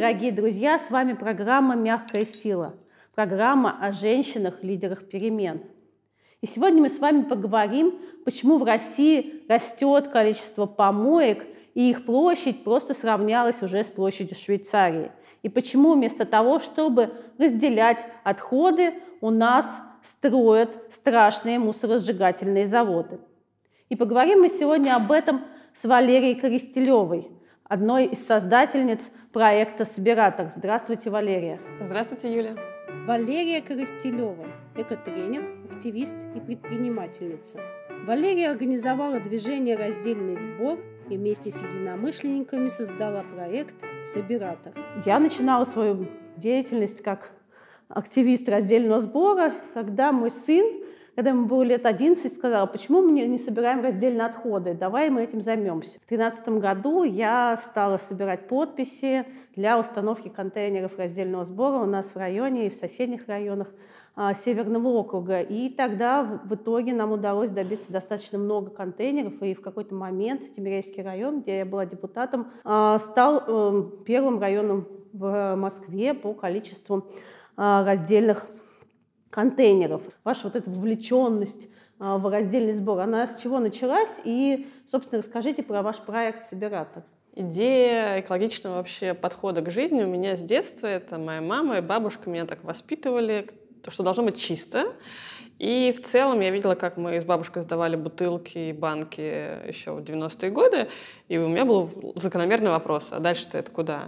дорогие друзья, с вами программа «Мягкая сила», программа о женщинах-лидерах перемен. И сегодня мы с вами поговорим, почему в России растет количество помоек, и их площадь просто сравнялась уже с площадью Швейцарии. И почему вместо того, чтобы разделять отходы, у нас строят страшные мусоросжигательные заводы. И поговорим мы сегодня об этом с Валерией Коростелевой – одной из создательниц проекта «Собиратор». Здравствуйте, Валерия. Здравствуйте, Юля. Валерия Коростелева – экотренер, активист и предпринимательница. Валерия организовала движение «Раздельный сбор» и вместе с единомышленниками создала проект «Собиратор». Я начинала свою деятельность как активист раздельного сбора, когда мой сын когда ему было лет 11, сказала, почему мы не собираем раздельные отходы, давай мы этим займемся. В 2013 году я стала собирать подписи для установки контейнеров раздельного сбора у нас в районе и в соседних районах. А, Северного округа. И тогда в итоге нам удалось добиться достаточно много контейнеров, и в какой-то момент Тимирейский район, где я была депутатом, а, стал эм, первым районом в Москве по количеству а, раздельных контейнеров, ваша вот эта вовлеченность а, в раздельный сбор, она с чего началась? И, собственно, расскажите про ваш проект «Собиратор». Идея экологичного вообще подхода к жизни у меня с детства. Это моя мама и бабушка меня так воспитывали, то, что должно быть чисто. И в целом я видела, как мы с бабушкой сдавали бутылки и банки еще в 90-е годы, и у меня был закономерный вопрос, а дальше-то это куда?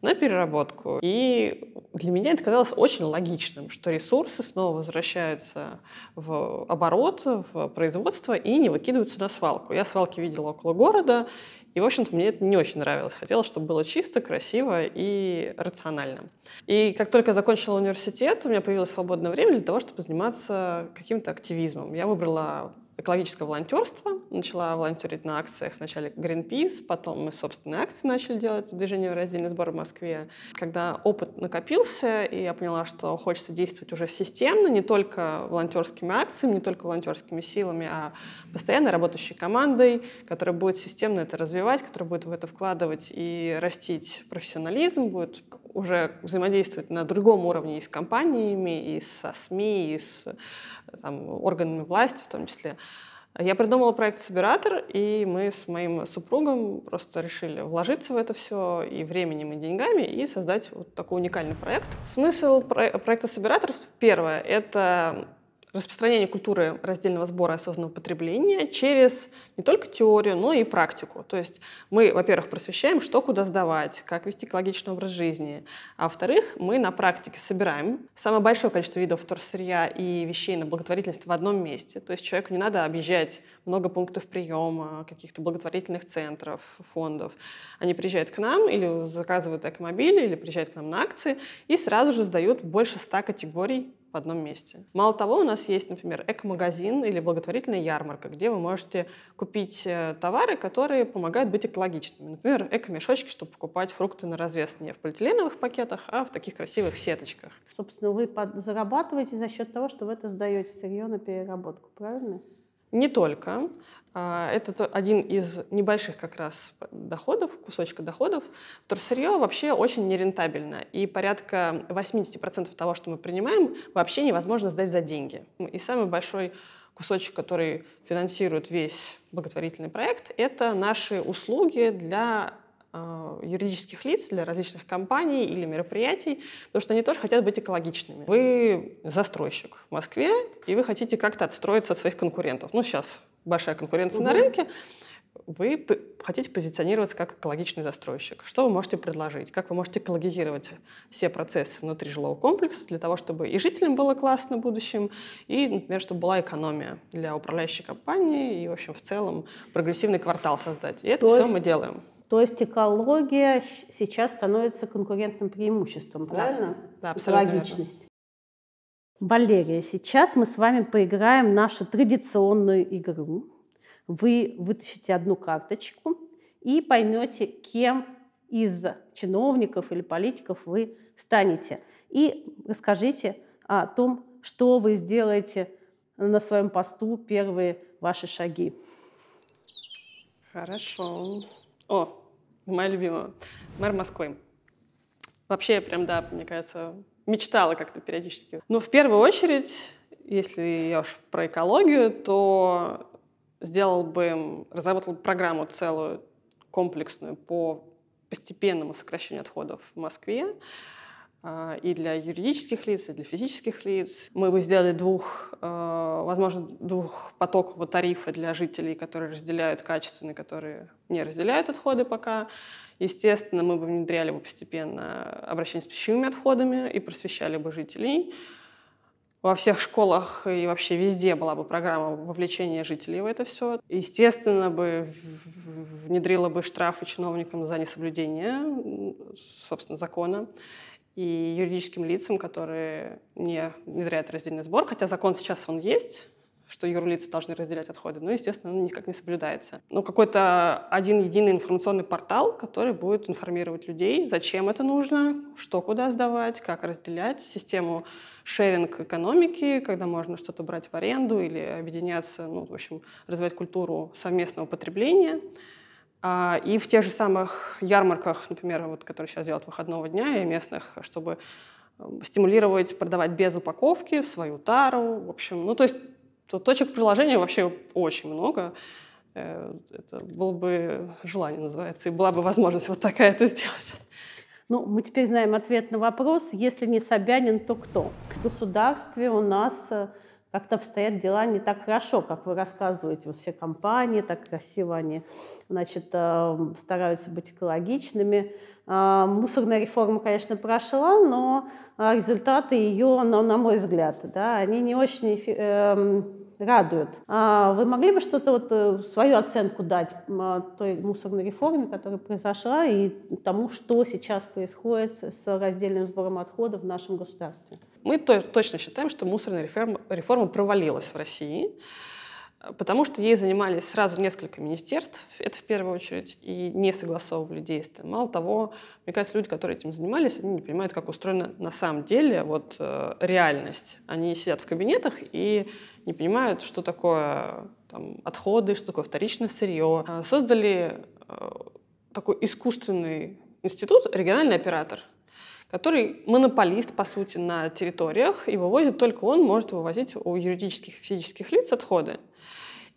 На переработку. И для меня это казалось очень логичным, что ресурсы снова возвращаются в оборот, в производство и не выкидываются на свалку. Я свалки видела около города, и, в общем-то, мне это не очень нравилось. Хотелось, чтобы было чисто, красиво и рационально. И как только я закончила университет, у меня появилось свободное время для того, чтобы заниматься каким-то активизмом. Я выбрала экологического волонтерства. Начала волонтерить на акциях вначале Greenpeace, потом мы собственные акции начали делать, движение раздельный сбор в Москве. Когда опыт накопился, и я поняла, что хочется действовать уже системно, не только волонтерскими акциями, не только волонтерскими силами, а постоянно работающей командой, которая будет системно это развивать, которая будет в это вкладывать и растить профессионализм, будет уже взаимодействовать на другом уровне и с компаниями, и со СМИ, и с там, органами власти в том числе. Я придумала проект «Собиратор», и мы с моим супругом просто решили вложиться в это все и временем, и деньгами, и создать вот такой уникальный проект. Смысл про- проекта «Собиратор» первое — это распространение культуры раздельного сбора и осознанного потребления через не только теорию, но и практику. То есть мы, во-первых, просвещаем, что куда сдавать, как вести экологичный образ жизни, а во-вторых, мы на практике собираем самое большое количество видов вторсырья и вещей на благотворительность в одном месте. То есть человеку не надо объезжать много пунктов приема, каких-то благотворительных центров, фондов. Они приезжают к нам или заказывают экомобили, или приезжают к нам на акции и сразу же сдают больше ста категорий в одном месте. Мало того, у нас есть, например, эко-магазин или благотворительная ярмарка, где вы можете купить э, товары, которые помогают быть экологичными. Например, эко-мешочки, чтобы покупать фрукты на развес не в полиэтиленовых пакетах, а в таких красивых сеточках. Собственно, вы зарабатываете за счет того, что вы это сдаете сырье на переработку, правильно? Не только. А, это один из небольших как раз доходов, кусочка доходов. Вторсырье вообще очень нерентабельно. И порядка 80% того, что мы принимаем, вообще невозможно сдать за деньги. И самый большой кусочек, который финансирует весь благотворительный проект, это наши услуги для а, юридических лиц, для различных компаний или мероприятий, потому что они тоже хотят быть экологичными. Вы застройщик в Москве, и вы хотите как-то отстроиться от своих конкурентов. Ну, сейчас большая конкуренция угу. на рынке, вы хотите позиционироваться как экологичный застройщик. Что вы можете предложить? Как вы можете экологизировать все процессы внутри жилого комплекса для того, чтобы и жителям было классно в будущем, и, например, чтобы была экономия для управляющей компании и, в общем, в целом прогрессивный квартал создать. И это то все есть, мы делаем. То есть экология сейчас становится конкурентным преимуществом, правильно? Да, да абсолютно Экологичность. Валерия, сейчас мы с вами поиграем нашу традиционную игру. Вы вытащите одну карточку и поймете, кем из чиновников или политиков вы станете. И расскажите о том, что вы сделаете на своем посту, первые ваши шаги. Хорошо. О, моя любимая. Мэр Москвы. Вообще, прям, да, мне кажется, мечтала как-то периодически. Но ну, в первую очередь, если я уж про экологию, то сделал бы, разработал бы программу целую комплексную по постепенному сокращению отходов в Москве а, и для юридических лиц, и для физических лиц. Мы бы сделали двух, а, возможно, двух потокового тарифа для жителей, которые разделяют качественные, которые не разделяют отходы пока. Естественно, мы бы внедряли бы постепенно обращение с пищевыми отходами и просвещали бы жителей. Во всех школах и вообще везде была бы программа вовлечения жителей в это все. Естественно, бы внедрила бы штрафы чиновникам за несоблюдение, собственно, закона и юридическим лицам, которые не внедряют раздельный сбор, хотя закон сейчас он есть, что юрлицы должны разделять отходы, но, естественно, оно никак не соблюдается. Но какой-то один единый информационный портал, который будет информировать людей, зачем это нужно, что куда сдавать, как разделять, систему шеринг экономики, когда можно что-то брать в аренду или объединяться, ну, в общем, развивать культуру совместного потребления. А, и в тех же самых ярмарках, например, вот, которые сейчас делают выходного дня и местных, чтобы эм, стимулировать продавать без упаковки, в свою тару, в общем, ну то есть то точек приложения вообще очень много. Э, это было бы желание, называется, и была бы возможность вот такая это сделать. Ну, мы теперь знаем ответ на вопрос, если не Собянин, то кто? В государстве у нас э, как-то обстоят дела не так хорошо, как вы рассказываете. Вот все компании, так красиво они значит, эм, стараются быть экологичными. Э, мусорная реформа, конечно, прошла, но э, результаты ее, на мой взгляд, да, они не очень эм, радуют. А вы могли бы что-то вот э, свою оценку дать той мусорной реформе, которая произошла, и тому, что сейчас происходит с раздельным сбором отходов в нашем государстве? Мы то, точно считаем, что мусорная реформа, реформа провалилась в России, потому что ей занимались сразу несколько министерств, это в первую очередь, и не согласовывали действия. Мало того, мне кажется, люди, которые этим занимались, они не понимают, как устроена на самом деле вот, э, реальность. Они сидят в кабинетах и не понимают, что такое там, отходы, что такое вторичное сырье. Создали э, такой искусственный институт «Региональный оператор», который монополист, по сути, на территориях, и вывозит только он может вывозить у юридических и физических лиц отходы.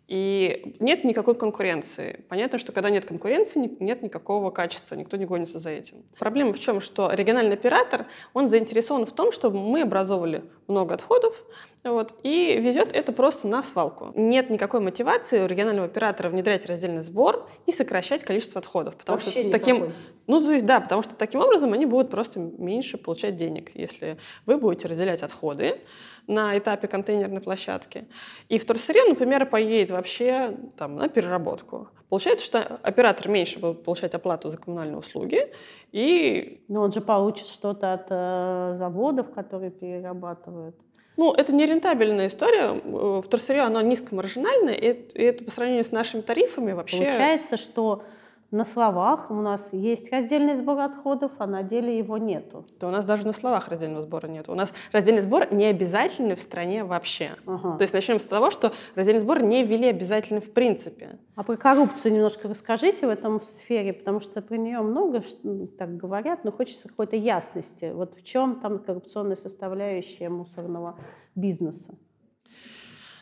И нет никакой конкуренции. Понятно, что когда нет конкуренции, нет никакого качества, никто не гонится за этим. Проблема в чем, что региональный оператор, он заинтересован в том, чтобы мы образовывали много отходов, вот, и везет это просто на свалку. Нет никакой мотивации у регионального оператора внедрять раздельный сбор и сокращать количество отходов, потому Вообще что таким, ну то есть да, потому что таким образом они будут просто меньше получать денег, если вы будете разделять отходы на этапе контейнерной площадки. И в вторсырье, например, поедет вообще там на переработку. Получается, что оператор меньше будет получать оплату за коммунальные услуги. И... Но он же получит что-то от э, заводов, которые перерабатывают. Ну, это не рентабельная история. Э, в Вторсырье оно низкомаржинальное, и, и это по сравнению с нашими тарифами вообще... Получается, что на словах у нас есть раздельный сбор отходов, а на деле его нету. Да у нас даже на словах раздельного сбора нет. У нас раздельный сбор не обязательный в стране вообще. Ага. То есть начнем с того, что раздельный сбор не ввели обязательно в принципе. А про коррупцию немножко расскажите в этом сфере, потому что про нее много так говорят, но хочется какой-то ясности. Вот в чем там коррупционная составляющая мусорного бизнеса?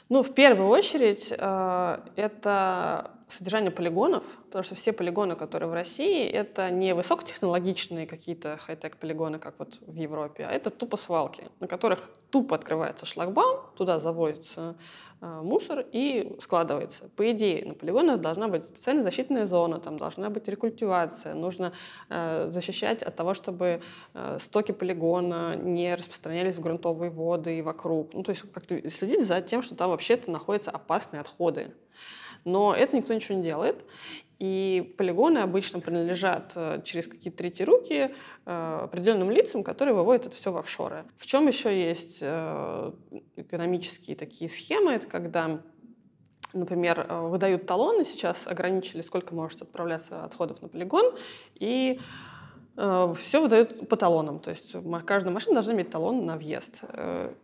Ну, в первую очередь, э, это содержание полигонов, потому что все полигоны, которые в России, это не высокотехнологичные какие-то хай-тек полигоны, как вот в Европе, а это тупо свалки, на которых тупо открывается шлагбаум, туда заводится э, мусор и складывается. По идее, на полигонах должна быть специальная защитная зона, там должна быть рекультивация, нужно э, защищать от того, чтобы э, стоки полигона не распространялись в грунтовые воды и вокруг. Ну, то есть как-то следить за тем, что там вообще-то находятся опасные отходы но это никто ничего не делает. И полигоны обычно принадлежат э, через какие-то третьи руки э, определенным лицам, которые выводят это все в офшоры. В чем еще есть э, экономические такие схемы? Это когда например, выдают талоны, сейчас ограничили, сколько может отправляться отходов на полигон, и все выдают по талонам, то есть каждая машина должна иметь талон на въезд.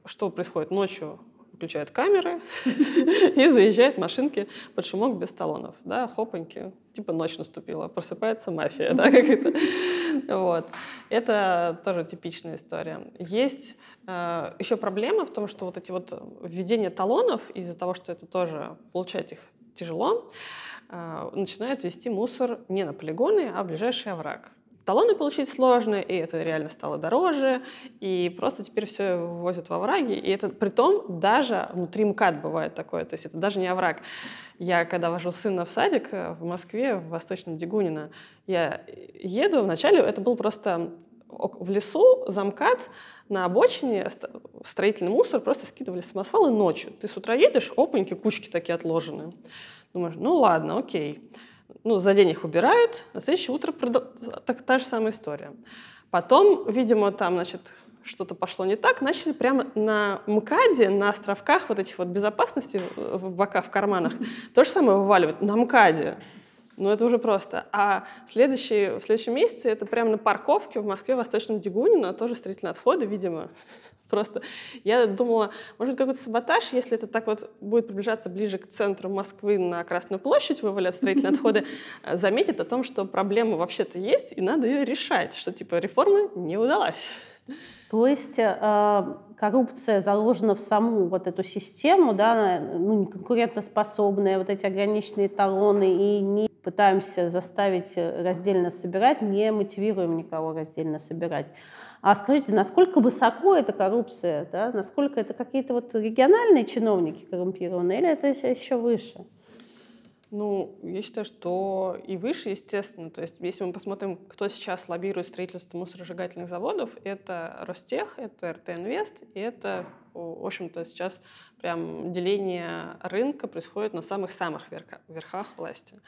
Что происходит? Ночью включают камеры и заезжают машинки под шумок без талонов. Да, хопаньки, типа ночь наступила, просыпается мафия, да, как это. Вот. Это тоже типичная история. Есть э, еще проблема в том, что вот эти вот введение талонов, из-за того, что это тоже получать их тяжело, э, начинают вести мусор не на полигоны, а в ближайший овраг талоны получить сложно, и это реально стало дороже, и просто теперь все возят в враги, и это при том даже внутри МКАД бывает такое, то есть это даже не овраг. Я когда вожу сына в садик э, в Москве, в Восточном Дегунино, я еду, вначале это был просто в лесу замкат на обочине строительный мусор просто скидывали самосвалы ночью. Ты с утра едешь, опаньки, кучки такие отложены. Думаешь, ну ладно, окей ну, за день их убирают, на следующее утро продо... так, та же самая история. Потом, видимо, там, значит, что-то пошло не так, начали прямо на МКАДе, на островках вот этих вот безопасности в боках, в карманах, то же самое вываливать на МКАДе. Ну, это уже просто. А следующий, в следующем месяце это прямо на парковке в Москве, в Восточном Дегунино, тоже строительные отходы, видимо просто. Я думала, может, какой-то саботаж, если это так вот будет приближаться ближе к центру Москвы на Красную площадь, вывалят строительные отходы, э, заметит о том, что проблема вообще-то есть, и надо ее решать, что типа реформа не удалась. То есть э, коррупция заложена в саму вот эту систему, да, ну, неконкурентоспособная, вот эти ограниченные талоны, и не пытаемся заставить э, раздельно собирать, не мотивируем никого раздельно собирать. А скажите, насколько высоко эта коррупция, да? насколько это какие-то вот региональные чиновники коррумпированы, или это еще выше? Ну, я считаю, что и выше, естественно. То есть, если мы посмотрим, кто сейчас лоббирует строительство мусоросжигательных заводов, это Ростех, это РТ Инвест, и это, в общем-то, сейчас прям деление рынка происходит на самых-самых верхах власти.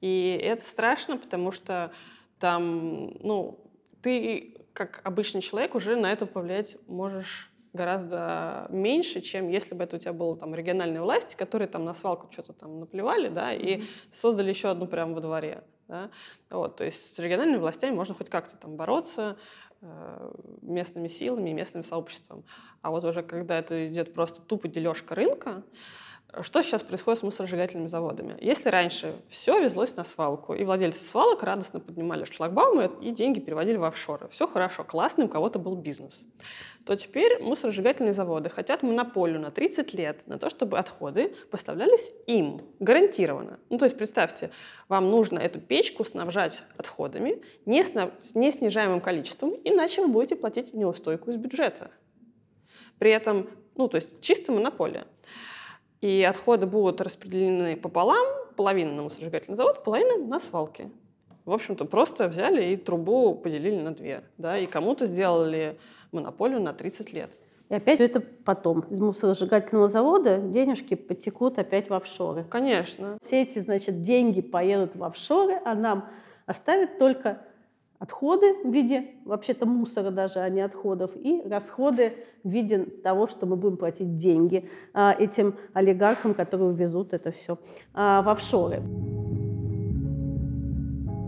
И это страшно, потому что там, ну, ты как обычный человек, уже на это повлиять можешь гораздо меньше, чем если бы это у тебя было там региональные власти, которые там на свалку что-то там наплевали, да, и mm-hmm. создали еще одну прямо во дворе. Да? Вот, то есть с региональными властями можно хоть как-то там бороться э, местными силами и местным сообществом. А вот уже когда это идет просто тупо дележка рынка, э, что сейчас происходит с мусоросжигательными заводами? Если раньше все везлось на свалку, и владельцы свалок радостно поднимали шлагбаумы и деньги переводили в офшоры. Все хорошо, классный, у кого-то был бизнес. То теперь мусоросжигательные заводы хотят монополию на 30 лет на то, чтобы отходы поставлялись им гарантированно. Ну, то есть представьте, вам нужно эту печку снабжать отходами не, снаб... не снижаемым количеством, иначе вы будете платить неустойку из бюджета. При этом, ну, то есть чисто монополия. И отходы будут распределены пополам, половина на мусоросжигательный завод, половина на свалки. В общем-то, просто взяли и трубу поделили на две, да, и кому-то сделали монополию на 30 лет. И опять это потом. Из мусоросжигательного завода денежки потекут опять в офшоры. Конечно. Все эти, значит, деньги поедут в офшоры, а нам оставят только отходы в виде вообще-то мусора даже, а не отходов, и расходы в виде того, что мы будем платить деньги а, этим олигархам, которые везут это все а, в офшоры.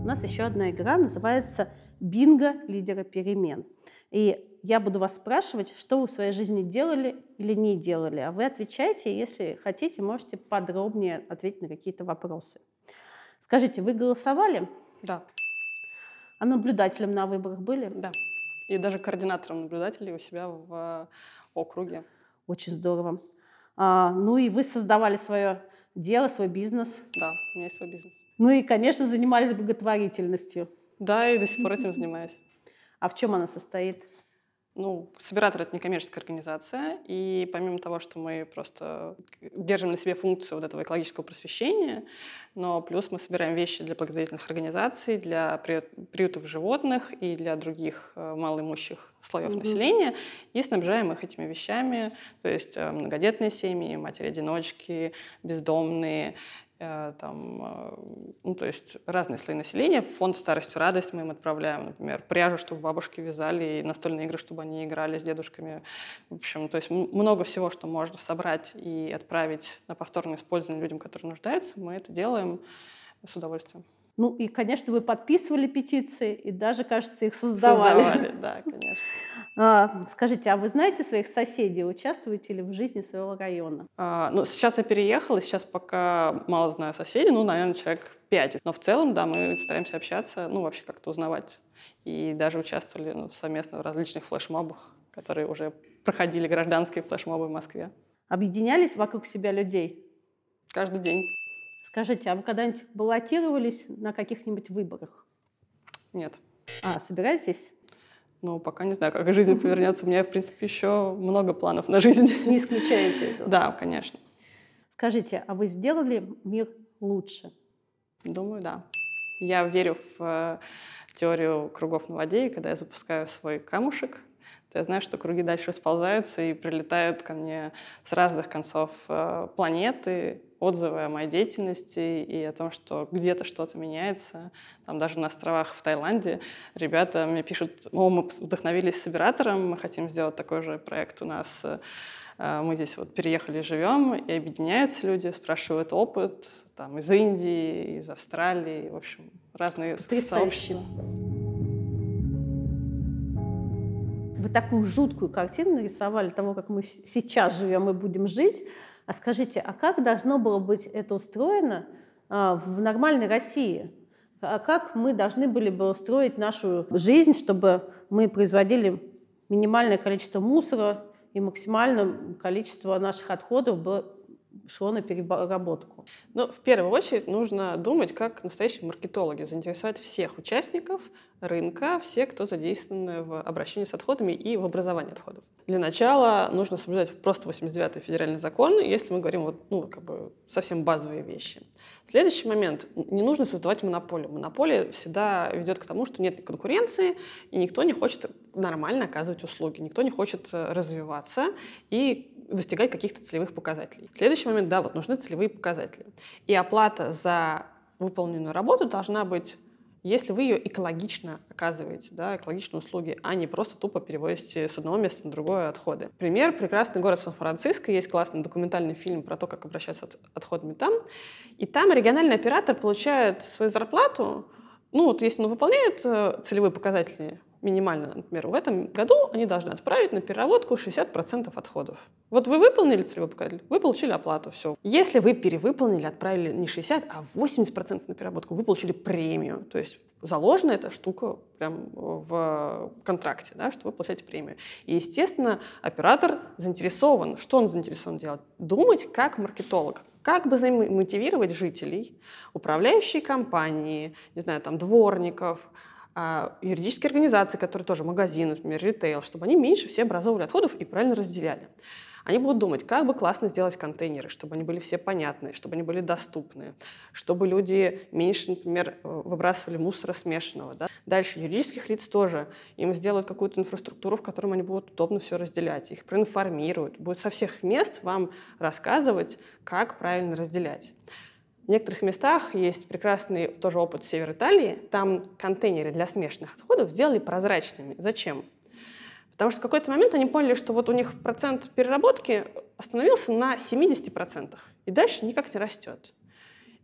У нас еще одна игра называется «Бинго лидера перемен». И я буду вас спрашивать, что вы в своей жизни делали или не делали, а вы отвечаете, если хотите, можете подробнее ответить на какие-то вопросы. Скажите, вы голосовали? Да. А наблюдателем на выборах были? Да. И даже координатором наблюдателей у себя в э, округе. Очень здорово. А, ну и вы создавали свое дело, свой бизнес. Да, у меня есть свой бизнес. Ну и, конечно, занимались благотворительностью. Да, и до сих пор этим занимаюсь. А в чем она состоит? Ну, Собиратор — это некоммерческая организация, и помимо того, что мы просто держим на себе функцию вот этого экологического просвещения, но плюс мы собираем вещи для благотворительных организаций, для приютов животных и для других э, малоимущих слоев mm-hmm. населения и снабжаем их этими вещами, то есть э, многодетные семьи, матери-одиночки, бездомные Э, там, э, ну, то есть разные слои населения. Фонд «Старость в радость» мы им отправляем, например, пряжу, чтобы бабушки вязали, и настольные игры, чтобы они играли с дедушками. В общем, то есть много всего, что можно собрать и отправить на повторное использование людям, которые нуждаются, мы это делаем с удовольствием. Ну и, конечно, вы подписывали петиции и даже, кажется, их создавали. Создавали, да, конечно. А, скажите, а вы знаете своих соседей? Участвуете ли в жизни своего района? А, ну, сейчас я переехала, сейчас пока мало знаю соседей, ну, наверное, человек пять. Но в целом, да, мы стараемся общаться, ну, вообще как-то узнавать. И даже участвовали ну, совместно в различных флешмобах, которые уже проходили гражданские флешмобы в Москве. Объединялись вокруг себя людей? Каждый день. Скажите, а вы когда-нибудь баллотировались на каких-нибудь выборах? Нет. А, собираетесь? Но ну, пока не знаю, как жизнь повернется. У меня, в принципе, еще много планов на жизнь. Не исключаете этого? Да, конечно. Скажите, а вы сделали мир лучше? Думаю, да. Я верю в э, теорию кругов на воде, и когда я запускаю свой камушек — то я знаю, что круги дальше расползаются и прилетают ко мне с разных концов э, планеты отзывы о моей деятельности и о том, что где-то что-то меняется. Там даже на островах в Таиланде ребята мне пишут, о, мы вдохновились собиратором, мы хотим сделать такой же проект у нас. Э, э, мы здесь вот переехали, живем, и объединяются люди, спрашивают опыт там, из Индии, из Австралии, в общем, разные Потрясающе. сообщества. вы такую жуткую картину нарисовали того, как мы сейчас живем и будем жить. А скажите, а как должно было быть это устроено а, в нормальной России? А как мы должны были бы устроить нашу жизнь, чтобы мы производили минимальное количество мусора и максимальное количество наших отходов шло на переработку? Ну, в первую очередь нужно думать, как настоящие маркетологи заинтересовать всех участников рынка, все, кто задействованы в обращении с отходами и в образовании отходов. Для начала нужно соблюдать просто 89-й федеральный закон, если мы говорим вот, ну, как бы совсем базовые вещи. Следующий момент. Не нужно создавать монополию. Монополия всегда ведет к тому, что нет конкуренции, и никто не хочет нормально оказывать услуги. Никто не хочет э, развиваться и достигать каких-то целевых показателей. Следующий момент, да, вот нужны целевые показатели. И оплата за выполненную работу должна быть если вы ее экологично оказываете, да, экологичные услуги, а не просто тупо перевозите с одного места на другое отходы. Пример – прекрасный город Сан-Франциско. Есть классный документальный фильм про то, как обращаться с отходами там. И там региональный оператор получает свою зарплату, ну вот если он выполняет э, целевые показатели минимально, например, в этом году они должны отправить на переработку 60% отходов. Вот вы выполнили целевой показатель, вы получили оплату, все. Если вы перевыполнили, отправили не 60, а 80% на переработку, вы получили премию. То есть заложена эта штука прям в контракте, да, что вы получаете премию. И, естественно, оператор заинтересован. Что он заинтересован делать? Думать как маркетолог, как бы мотивировать жителей, управляющие компании, не знаю, там, дворников, а юридические организации, которые тоже магазины, например, ритейл, чтобы они меньше все образовывали отходов и правильно разделяли. Они будут думать, как бы классно сделать контейнеры, чтобы они были все понятные, чтобы они были доступны, чтобы люди меньше, например, э, выбрасывали мусора смешанного. Да? Дальше юридических лиц тоже. Им сделают какую-то инфраструктуру, в которой они будут удобно все разделять. Их проинформируют. будет со всех мест вам рассказывать, как правильно разделять. В некоторых местах есть прекрасный тоже опыт в Северной Италии. Там контейнеры для смешанных отходов сделали прозрачными. Зачем? Потому что в какой-то момент они поняли, что вот у них процент переработки остановился на 70%, и дальше никак не растет.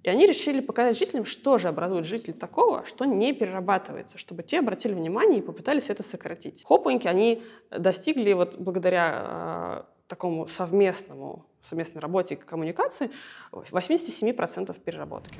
И они решили показать жителям, что же образует житель такого, что не перерабатывается, чтобы те обратили внимание и попытались это сократить. Хопаньки они достигли вот благодаря э, такому совместному совместной работе и коммуникации 87% переработки.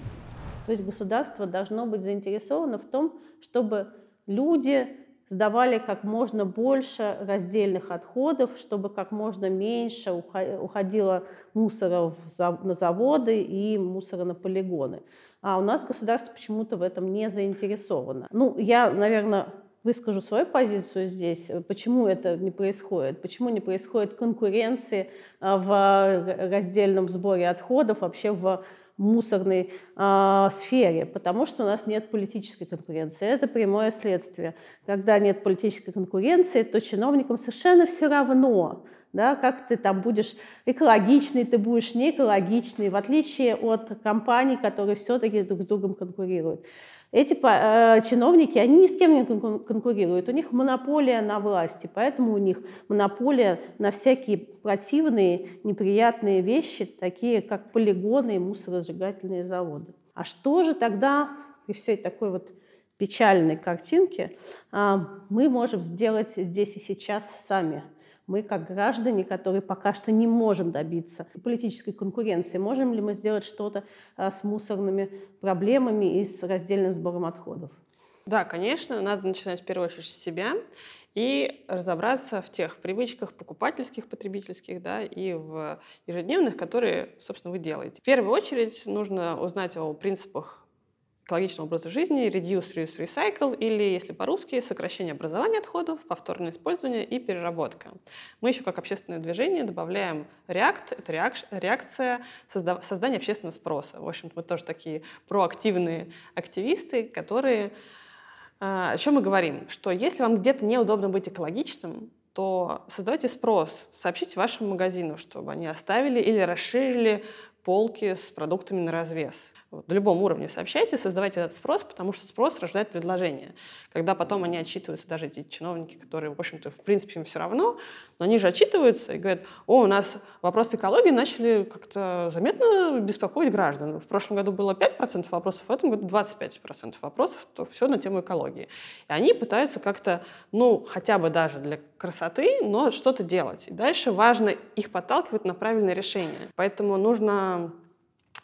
То есть государство должно быть заинтересовано в том, чтобы люди сдавали как можно больше раздельных отходов, чтобы как можно меньше уходило мусора на заводы и мусора на полигоны. А у нас государство почему-то в этом не заинтересовано. Ну, я, наверное, выскажу свою позицию здесь, э, почему это не происходит, почему не происходит конкуренции э, в э, раздельном сборе отходов, вообще в мусорной э, сфере, потому что у нас нет политической конкуренции. Это прямое следствие. Когда нет политической конкуренции, то чиновникам совершенно все равно, да, как ты там будешь экологичный, ты будешь не экологичный, в отличие от компаний, которые все-таки друг с другом конкурируют. Эти э, чиновники, они ни с кем не конкурируют, у них монополия на власти, поэтому у них монополия на всякие противные, неприятные вещи, такие как полигоны и мусоросжигательные заводы. А что же тогда при всей такой вот печальной картинке а, мы можем сделать здесь и сейчас сами – мы как граждане, которые пока что не можем добиться политической конкуренции, можем ли мы сделать что-то а, с мусорными проблемами и с раздельным сбором отходов? Да, конечно, надо начинать в первую очередь с себя и разобраться в тех привычках покупательских, потребительских, да, и в ежедневных, которые, собственно, вы делаете. В первую очередь нужно узнать о принципах экологичного образа жизни, reduce, reuse, recycle, или, если по-русски, сокращение образования отходов, повторное использование и переработка. Мы еще как общественное движение добавляем React, это реакция созда создания общественного спроса. В общем мы тоже такие проактивные активисты, которые... А, о чем мы говорим? Что если вам где-то неудобно быть экологичным, то создавайте спрос, сообщите вашему магазину, чтобы они оставили или расширили полки с продуктами на развес вот, на любом уровне сообщайте, создавайте этот спрос, потому что спрос рождает предложение. Когда потом они отчитываются, даже эти чиновники, которые, в общем-то, в принципе, им все равно, но они же отчитываются и говорят, о, у нас вопросы экологии начали как-то заметно беспокоить граждан. В прошлом году было 5% вопросов, в этом году 25% вопросов, то все на тему экологии. И они пытаются как-то, ну, хотя бы даже для красоты, но что-то делать. И дальше важно их подталкивать на правильное решение. Поэтому нужно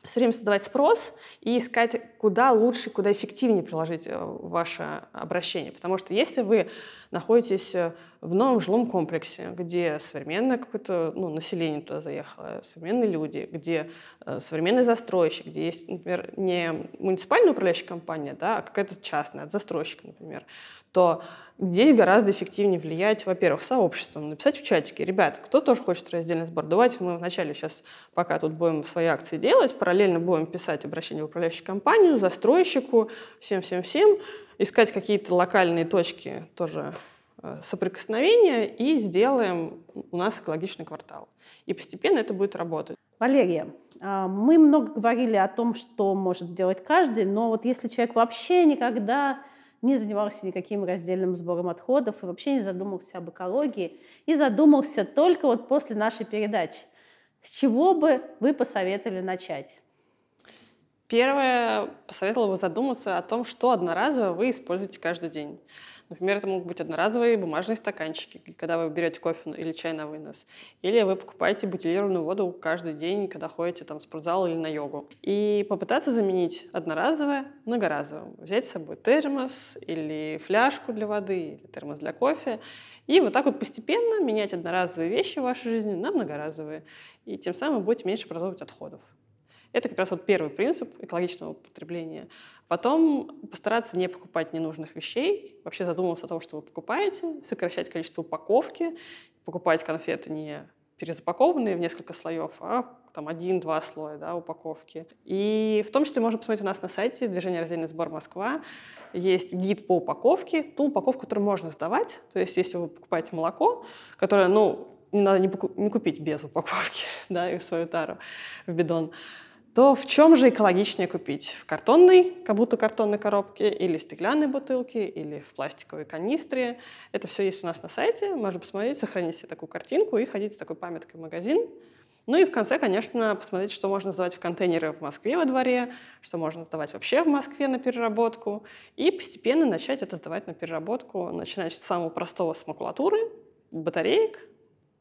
все время создавать спрос и искать, куда лучше, куда эффективнее приложить э, ваше обращение. Потому что если вы находитесь э, в новом жилом комплексе, где современное какое-то ну, население туда заехало, современные люди, где э, современный застройщик, где есть, например, не муниципальная управляющая компания, да, а какая-то частная, от застройщика, например, то здесь гораздо эффективнее влиять, во-первых, сообществом, написать в чатике, ребят, кто тоже хочет раздельный сбор, давайте мы вначале сейчас, пока тут будем свои акции делать, параллельно будем писать обращение в управляющую компанию, застройщику, всем-всем-всем, искать какие-то локальные точки тоже Э, соприкосновения и сделаем у нас экологичный квартал. И постепенно это будет работать. Валерия, а, мы много говорили о том, что может сделать каждый, но вот если человек вообще никогда не занимался никаким раздельным сбором отходов и вообще не задумался об экологии, и задумался только вот после нашей передачи, с чего бы вы посоветовали начать? Первое, посоветовала бы задуматься о том, что одноразово вы используете каждый день. Например, это могут быть одноразовые бумажные стаканчики, когда вы берете кофе ну, или чай на вынос. Или вы покупаете бутилированную воду каждый день, когда ходите там, в спортзал или на йогу. И попытаться заменить одноразовое многоразовым. Взять с собой термос или фляжку для воды, или термос для кофе. И вот так вот постепенно менять одноразовые вещи в вашей жизни на многоразовые. И тем самым будете меньше производить отходов. Это как раз вот первый принцип экологичного потребления. Потом постараться не покупать ненужных вещей, вообще задумываться о том, что вы покупаете, сокращать количество упаковки, покупать конфеты не перезапакованные в несколько слоев, а там один-два слоя да, упаковки. И в том числе можно посмотреть у нас на сайте движение «Раздельный сбор Москва». Есть гид по упаковке, ту упаковку, которую можно сдавать. То есть если вы покупаете молоко, которое, ну, не надо не, покуп- не купить без упаковки, да, и в свою тару, в бидон, то в чем же экологичнее купить? В картонной, как будто картонной коробке, или в стеклянной бутылке, или в пластиковой канистре. Это все есть у нас на сайте. Можно посмотреть, сохранить себе такую картинку и ходить с такой памяткой в магазин. Ну и в конце, конечно, посмотреть, что можно сдавать в контейнеры в Москве во дворе, что можно сдавать вообще в Москве на переработку, и постепенно начать это сдавать на переработку, начиная с самого простого с макулатуры, батареек,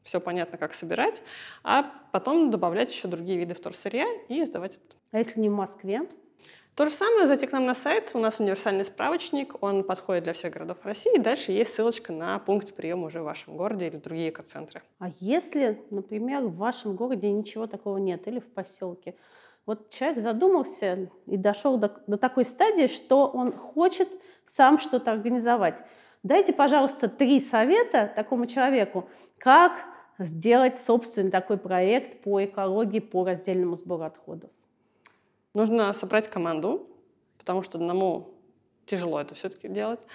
все понятно, как собирать, а потом добавлять еще другие виды вторсырья и сдавать это. А если не в Москве? То же самое, зайти к нам на сайт, у нас универсальный справочник, он подходит для всех городов России, дальше есть ссылочка на пункт приема уже в вашем городе или другие экоцентры. А если, например, в вашем городе ничего такого нет или в поселке, вот человек задумался и дошел до, до такой стадии, что он хочет сам что-то организовать. Дайте, пожалуйста, три совета такому человеку, как сделать собственный такой проект по экологии, по раздельному сбору отходов? Нужно собрать команду, потому что одному тяжело это все-таки делать.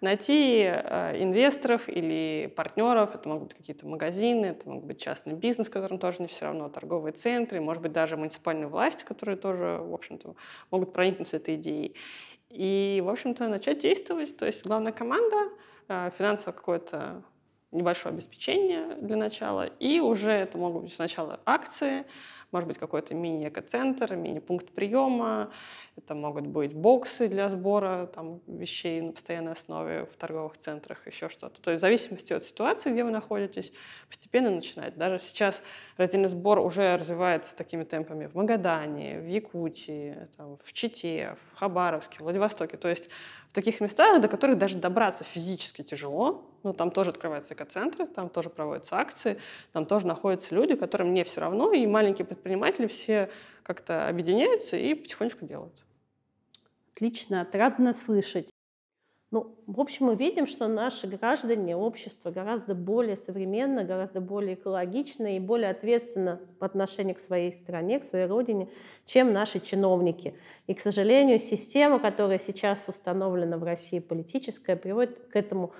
Найти э, инвесторов или партнеров, это могут быть какие-то магазины, это могут быть частный бизнес, которым тоже не все равно, торговые центры, может быть, даже муниципальные власти, которые тоже, в общем-то, могут проникнуться этой идеей. И, в общем-то, начать действовать. То есть главная команда, э, финансовое какое-то небольшое обеспечение для начала, и уже это могут быть сначала акции, может быть какой-то мини-экоцентр, мини-пункт приема, это могут быть боксы для сбора там, вещей на постоянной основе в торговых центрах, еще что-то. То есть в зависимости от ситуации, где вы находитесь, постепенно начинать. Даже сейчас раздельный сбор уже развивается такими темпами в Магадане, в Якутии, там, в Чите, в Хабаровске, в Владивостоке. То есть в таких местах, до которых даже добраться физически тяжело. Ну, там тоже открываются экоцентры, там тоже проводятся акции, там тоже находятся люди, которым не все равно, и маленькие предприниматели все как-то объединяются и потихонечку делают. Отлично, отрадно слышать. Ну, в общем, мы видим, что наши граждане, общество гораздо более современно, гораздо более экологично и более ответственно по отношению к своей стране, к своей родине, чем наши чиновники. И, к сожалению, система, которая сейчас установлена в России политическая, приводит к этому, к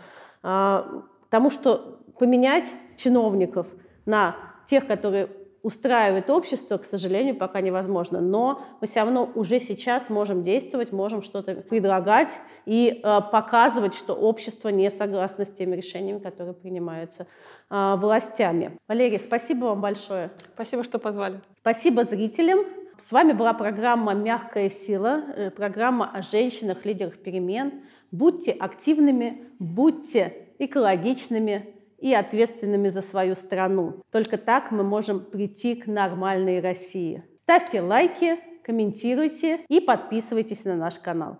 а, тому, что поменять чиновников на тех, которые устраивает общество, к сожалению, пока невозможно. Но мы все равно уже сейчас можем действовать, можем что-то предлагать и э, показывать, что общество не согласно с теми решениями, которые принимаются э, властями. Валерия, спасибо вам большое. Спасибо, что позвали. Спасибо зрителям. С вами была программа «Мягкая сила», э, программа о женщинах, лидерах перемен. Будьте активными, будьте экологичными, и ответственными за свою страну. Только так мы можем прийти к нормальной России. Ставьте лайки, комментируйте и подписывайтесь на наш канал.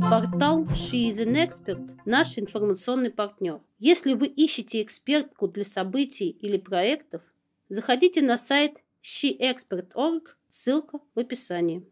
Портал She is an Expert – наш информационный партнер. Если вы ищете экспертку для событий или проектов, заходите на сайт sheexpert.org, ссылка в описании.